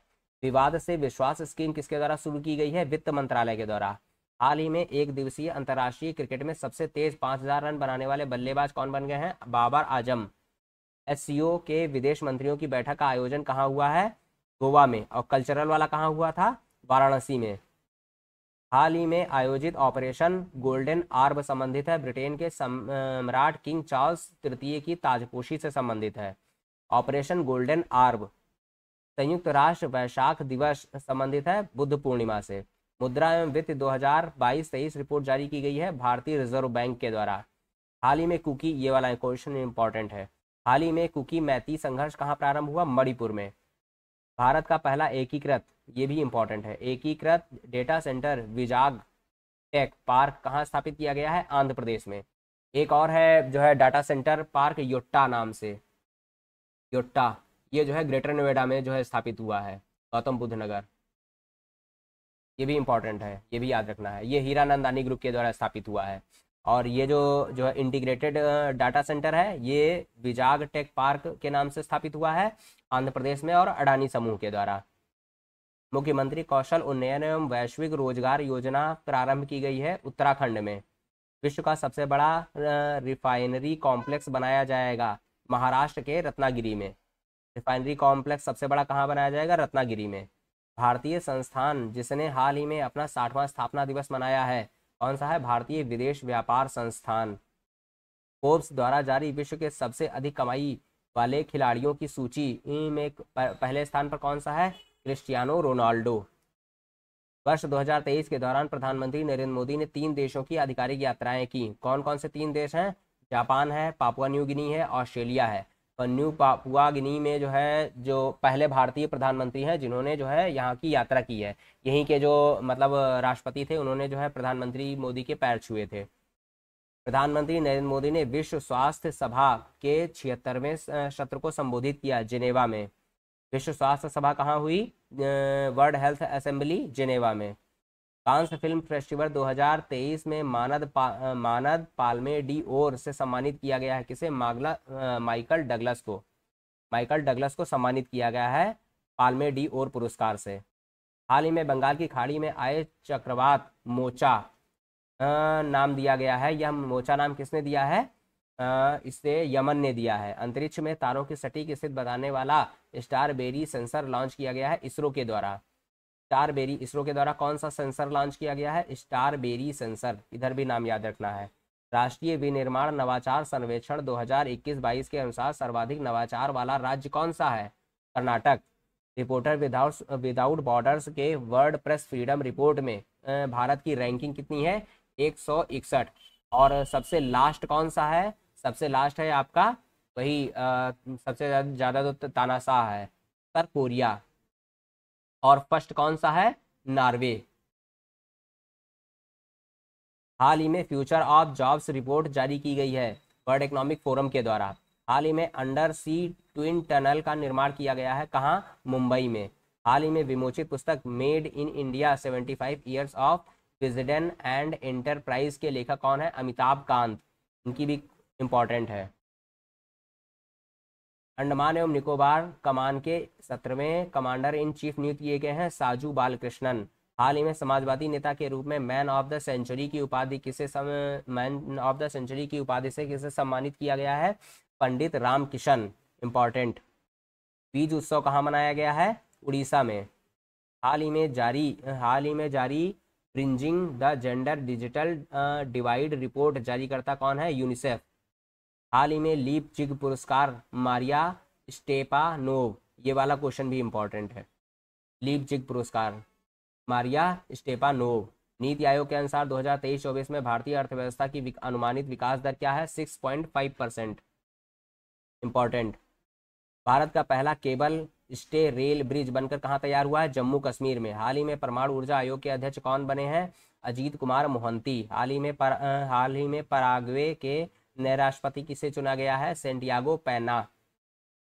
विवाद से विश्वास स्कीम किसके द्वारा शुरू की गई है वित्त मंत्रालय के द्वारा हाल ही में एक दिवसीय अंतर्राष्ट्रीय क्रिकेट में सबसे तेज हजार रन बनाने वाले बल्लेबाज कौन बन गए हैं बाबर आजम एस के विदेश मंत्रियों की बैठक का आयोजन कहाँ हुआ है गोवा में और कल्चरल वाला कहाँ हुआ था वाराणसी में हाल ही में आयोजित ऑपरेशन गोल्डन आर्ब संबंधित है ब्रिटेन के सम्राट किंग चार्ल्स तृतीय की ताजपोशी से संबंधित है ऑपरेशन गोल्डन आर्ब संयुक्त राष्ट्र वैशाख दिवस संबंधित है बुद्ध पूर्णिमा से मुद्रा एवं वित्त 2022-23 रिपोर्ट जारी की गई है भारतीय रिजर्व बैंक के द्वारा हाल ही में कुकी ये वाला क्वेश्चन इंपॉर्टेंट है हाल ही में कुकी मैती संघर्ष कहाँ प्रारंभ हुआ मणिपुर में भारत का पहला एकीकृत ये भी इंपॉर्टेंट है एकीकृत data centre Vizag tech park कहाँ स्थापित किया गया है आंध्र प्रदेश में एक और है जो है डाटा सेंटर पार्क योट्टा नाम से योट्टा ये जो है ग्रेटर नोएडा में जो है स्थापित हुआ है गौतम बुद्ध नगर ये भी इम्पोर्टेंट है ये भी याद रखना है ये हीरानंद आनी ग्रुप के द्वारा स्थापित हुआ है और ये जो जो है इंटीग्रेटेड डाटा सेंटर है ये विजाग टेक पार्क के नाम से स्थापित हुआ है आंध्र प्रदेश में और अडानी समूह के द्वारा मुख्यमंत्री कौशल उन्नयन एवं वैश्विक रोजगार योजना प्रारंभ की गई है उत्तराखंड में विश्व का सबसे बड़ा रिफाइनरी कॉम्प्लेक्स बनाया जाएगा महाराष्ट्र के रत्नागिरी में रिफाइनरी कॉम्प्लेक्स सबसे बड़ा कहाँ बनाया जाएगा रत्नागिरी में भारतीय संस्थान जिसने हाल ही में अपना साठवां स्थापना दिवस मनाया है कौन सा है भारतीय विदेश व्यापार संस्थान कोब्स द्वारा जारी विश्व के सबसे अधिक कमाई वाले खिलाड़ियों की सूची में पहले स्थान पर कौन सा है क्रिस्टियानो रोनाल्डो वर्ष 2023 के दौरान प्रधानमंत्री नरेंद्र मोदी ने तीन देशों की आधिकारिक यात्राएं की कौन कौन से तीन देश हैं जापान है पापुआ न्यू गिनी है ऑस्ट्रेलिया है और न्यू पापुआ गिनी में जो है जो पहले भारतीय प्रधानमंत्री हैं जिन्होंने जो है यहाँ की यात्रा की है यहीं के जो मतलब राष्ट्रपति थे उन्होंने जो है प्रधानमंत्री मोदी के पैर छुए थे प्रधानमंत्री नरेंद्र मोदी ने विश्व स्वास्थ्य सभा के छिहत्तरवें सत्र को संबोधित किया जिनेवा में विश्व स्वास्थ्य सभा कहाँ हुई वर्ल्ड हेल्थ असेंबली जिनेवा में कांस फिल्म फेस्टिवल 2023 में मानद पा, मानद पालमे डी ओर से सम्मानित किया गया है किसे मागला माइकल डगलस को माइकल डगलस को सम्मानित किया गया है पालमे डी ओर पुरस्कार से हाल ही में बंगाल की खाड़ी में आए चक्रवात मोचा नाम दिया गया है यह मोचा नाम किसने दिया है इसे यमन ने दिया है अंतरिक्ष में तारों की सटीक स्थिति बताने वाला स्टार बेरी सेंसर लॉन्च किया गया है इसरो के द्वारा स्टारबेरी इसरो के द्वारा कौन सा सेंसर लॉन्च किया गया है स्टारबेरी सेंसर इधर भी नाम याद रखना है राष्ट्रीय विनिर्माण नवाचार सर्वेक्षण 2021-22 के अनुसार सर्वाधिक नवाचार वाला राज्य कौन सा है Karnataka reporter without without borders के वर्ल्ड प्रेस फ्रीडम रिपोर्ट में भारत की रैंकिंग कितनी है एक और सबसे लास्ट कौन सा है सबसे लास्ट है आपका वही आ, सबसे ज़्यादा तो तानाशाह है सर कोरिया और फर्स्ट कौन सा है नॉर्वे हाल ही में फ्यूचर ऑफ जॉब्स रिपोर्ट जारी की गई है वर्ल्ड इकोनॉमिक फोरम के द्वारा हाल ही में अंडर सी ट्विन टनल का निर्माण किया गया है कहाँ मुंबई में हाल ही में विमोचित पुस्तक made in India 75 five years of president and enterprise के लेखक कौन है अमिताभ कांत इनकी भी इम्पोर्टेंट है अंडमान एवं निकोबार कमान के सत्रहवें कमांडर इन चीफ नियुक्त किए गए हैं साजू बालकृष्णन हाल ही में समाजवादी नेता के रूप में मैन ऑफ द सेंचुरी की उपाधि किसे मैन ऑफ द सेंचुरी की उपाधि से किसे सम्मानित किया गया है पंडित रामकिशन इम्पॉर्टेंट बीज उत्सव कहाँ मनाया गया है उड़ीसा में हाल ही में जारी हाल ही में जारी bridging the gender digital divide report जारी करता कौन है यूनिसेफ हाल ही में लीप चिग पुरस्कार मारिया स्टेपानोव ये वाला क्वेश्चन भी इम्पोर्टेंट है लीप चिग पुरस्कार मारिया स्टेपानोव नीति आयोग के अनुसार 2023-24 में भारतीय अर्थव्यवस्था की विक, अनुमानित विकास दर क्या है 6.5 पॉइंट परसेंट इम्पॉर्टेंट भारत का पहला केबल स्टे रेल ब्रिज बनकर कहाँ तैयार हुआ है जम्मू कश्मीर में हाल ही में परमाणु ऊर्जा आयोग के अध्यक्ष कौन बने हैं अजीत कुमार मोहंती हाल ही में पर, हाल ही में पराग्वे के नए राष्ट्रपति किसे चुना गया है सेंटियागो पैना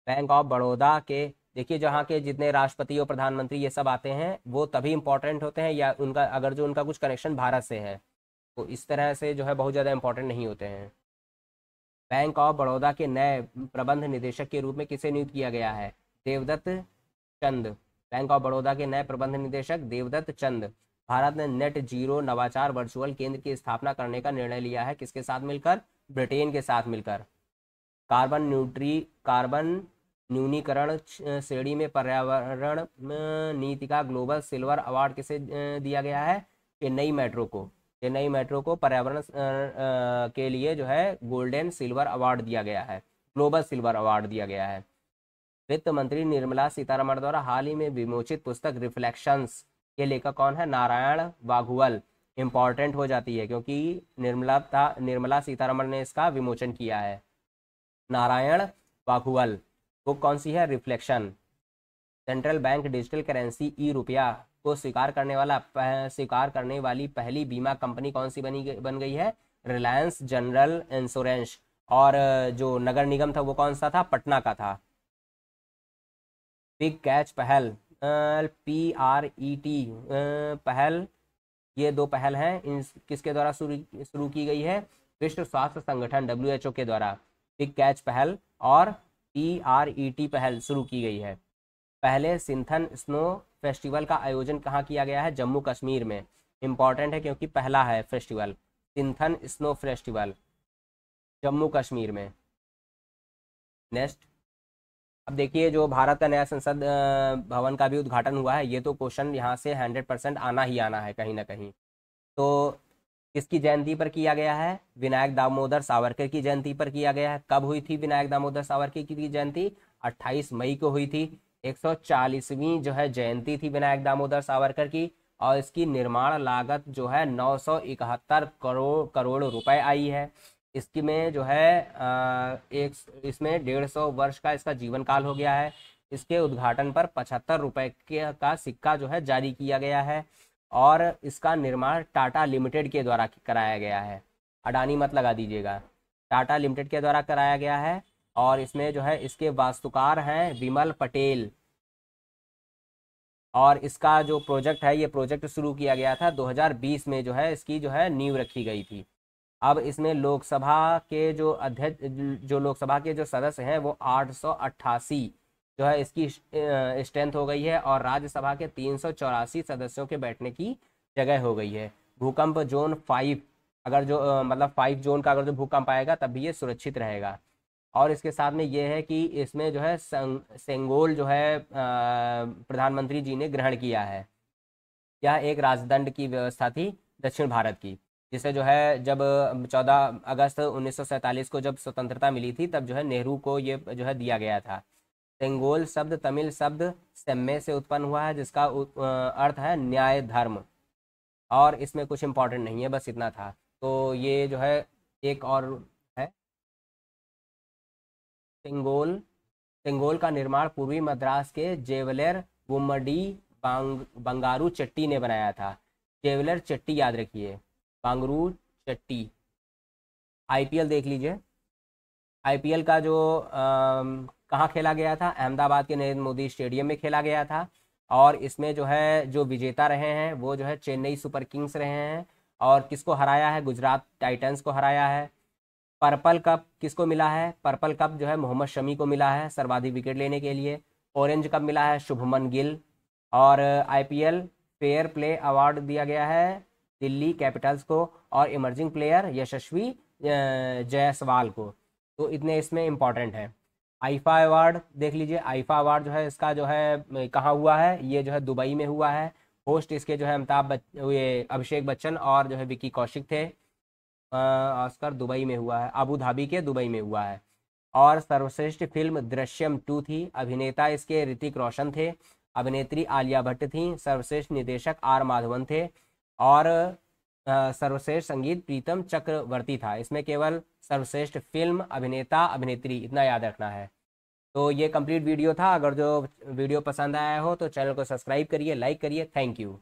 बैंक ऑफ बड़ौदा के देखिए जहाँ के जितने राष्ट्रपति और प्रधानमंत्री ये सब आते हैं वो तभी इम्पोर्टेंट होते हैं या उनका अगर जो उनका कुछ कनेक्शन भारत से है तो इस तरह से जो है बहुत ज़्यादा इम्पोर्टेंट नहीं होते हैं बैंक ऑफ बड़ौदा के नए प्रबंध निदेशक के रूप में किसे नियुक्त किया गया है देवदत्त चंद बैंक ऑफ बड़ौदा के नए प्रबंध निदेशक देवदत्त चंद भारत ने नेट जीरो नवाचार वर्चुअल केंद्र की स्थापना करने का निर्णय लिया है किसके साथ मिलकर ब्रिटेन के साथ मिलकर कार्बन न्यूट्री कार्बन न्यूनीकरण श्रेणी में पर्यावरण नीति का ग्लोबल सिल्वर अवार्ड किसे दिया गया है चेन्नई मेट्रो को चेन्नई मेट्रो को पर्यावरण के लिए जो है गोल्डन सिल्वर अवार्ड दिया गया है ग्लोबल सिल्वर अवार्ड दिया गया है वित्त मंत्री निर्मला सीतारमण द्वारा हाल ही में विमोचित पुस्तक रिफ्लेक्शंस के लेखक कौन है नारायण वाघुवल इम्पॉर्टेंट हो जाती है क्योंकि निर्मला निर्मला सीतारमण ने इसका विमोचन किया है नारायण वाघुअल बुक कौन सी है reflection central bank digital currency E रुपया को स्वीकार करने वाला स्वीकार करने वाली पहली बीमा कंपनी कौन सी बनी बन गई है रिलायंस जनरल इंश्योरेंस और जो नगर निगम था वो कौन सा था पटना का था बिग कैच पहल पी आर ई टी पहल ये दो पहल हैं इन किसके द्वारा शुरू शुरू की गई है विश्व स्वास्थ्य संगठन डब्ल्यू के द्वारा बिग कैच पहल और ई आर ई टी पहल शुरू की गई है पहले सिंथन स्नो फेस्टिवल का आयोजन कहाँ किया गया है जम्मू कश्मीर में इम्पॉर्टेंट है क्योंकि पहला है festival Sinthan snow festival Jammu Kashmir में नेक्स्ट अब देखिए जो भारत का नया संसद भवन का भी उद्घाटन हुआ है ये तो क्वेश्चन यहाँ से हंड्रेड परसेंट आना ही आना है कहीं ना कहीं तो किसकी जयंती पर किया गया है विनायक दामोदर सावरकर की जयंती पर किया गया है कब हुई थी विनायक दामोदर सावरकर की जयंती 28 मई को हुई थी 140वीं जो है जयंती थी विनायक दामोदर सावरकर की और इसकी निर्माण लागत जो है नौ करोड़ करोड़ रुपए आई है इसकी में जो है एक इसमें डेढ़ सौ वर्ष का इसका जीवन काल हो गया है इसके उद्घाटन पर पचहत्तर रुपये का सिक्का जो है जारी किया गया है और इसका निर्माण टाटा लिमिटेड के द्वारा कराया गया है अडानी मत लगा दीजिएगा टाटा लिमिटेड के द्वारा कराया गया है और इसमें जो है इसके वास्तुकार हैं विमल पटेल और इसका जो प्रोजेक्ट है ये प्रोजेक्ट शुरू किया गया था 2020 में जो है इसकी जो है नींव रखी गई थी अब इसमें लोकसभा के जो अध्यक्ष जो लोकसभा के जो सदस्य हैं वो आठ जो है इसकी स्ट्रेंथ हो गई है और राज्यसभा के तीन सदस्यों के बैठने की जगह हो गई है भूकंप जोन फाइव अगर जो मतलब फाइव जोन का अगर जो भूकंप आएगा तब भी ये सुरक्षित रहेगा और इसके साथ में ये है कि इसमें जो है सेंगोल जो है प्रधानमंत्री जी ने ग्रहण किया है यह एक राजदंड की व्यवस्था थी दक्षिण भारत की जिसे जो है जब 14 अगस्त 1947 को जब स्वतंत्रता मिली थी तब जो है नेहरू को ये जो है दिया गया था सेंगोल शब्द तमिल शब्द सेम्मे से उत्पन्न हुआ है जिसका अर्थ है न्याय धर्म और इसमें कुछ इम्पोर्टेंट नहीं है बस इतना था तो ये जो है एक और है सेंगोल सेंगोल का निर्माण पूर्वी मद्रास के जेवलर वुमडी बंग, बंगारू चट्टी ने बनाया था जेवलर चट्टी याद रखिए बांगरू चट्टी आईपीएल देख लीजिए आईपीएल का जो कहाँ खेला गया था अहमदाबाद के नरेंद्र मोदी स्टेडियम में खेला गया था और इसमें जो है जो विजेता रहे हैं वो जो है चेन्नई सुपर किंग्स रहे हैं और किसको हराया है गुजरात टाइटन्स को हराया है पर्पल कप किसको मिला है पर्पल कप जो है मोहम्मद शमी को मिला है सर्वाधिक विकेट लेने के लिए ऑरेंज कप मिला है शुभमन गिल और आईपीएल फेयर प्ले अवार्ड दिया गया है दिल्ली कैपिटल्स को और इमर्जिंग प्लेयर यशस्वी जयसवाल को तो इतने इसमें इम्पॉर्टेंट है आईफा अवार्ड देख लीजिए आईफा अवार्ड जो है इसका जो है कहाँ हुआ है ये जो है दुबई में हुआ है होस्ट इसके जो है अमिताभ ये अभिषेक बच्चन और जो है विक्की कौशिक थे ऑस्कर दुबई में हुआ है अबू धाबी के दुबई में हुआ है और सर्वश्रेष्ठ फिल्म दृश्यम टू थी अभिनेता इसके ऋतिक रोशन थे अभिनेत्री आलिया भट्ट थी सर्वश्रेष्ठ निदेशक आर माधवन थे और सर्वश्रेष्ठ संगीत प्रीतम चक्रवर्ती था इसमें केवल सर्वश्रेष्ठ फिल्म अभिनेता अभिनेत्री इतना याद रखना है तो ये कंप्लीट वीडियो था अगर जो वीडियो पसंद आया हो तो चैनल को सब्सक्राइब करिए लाइक करिए थैंक यू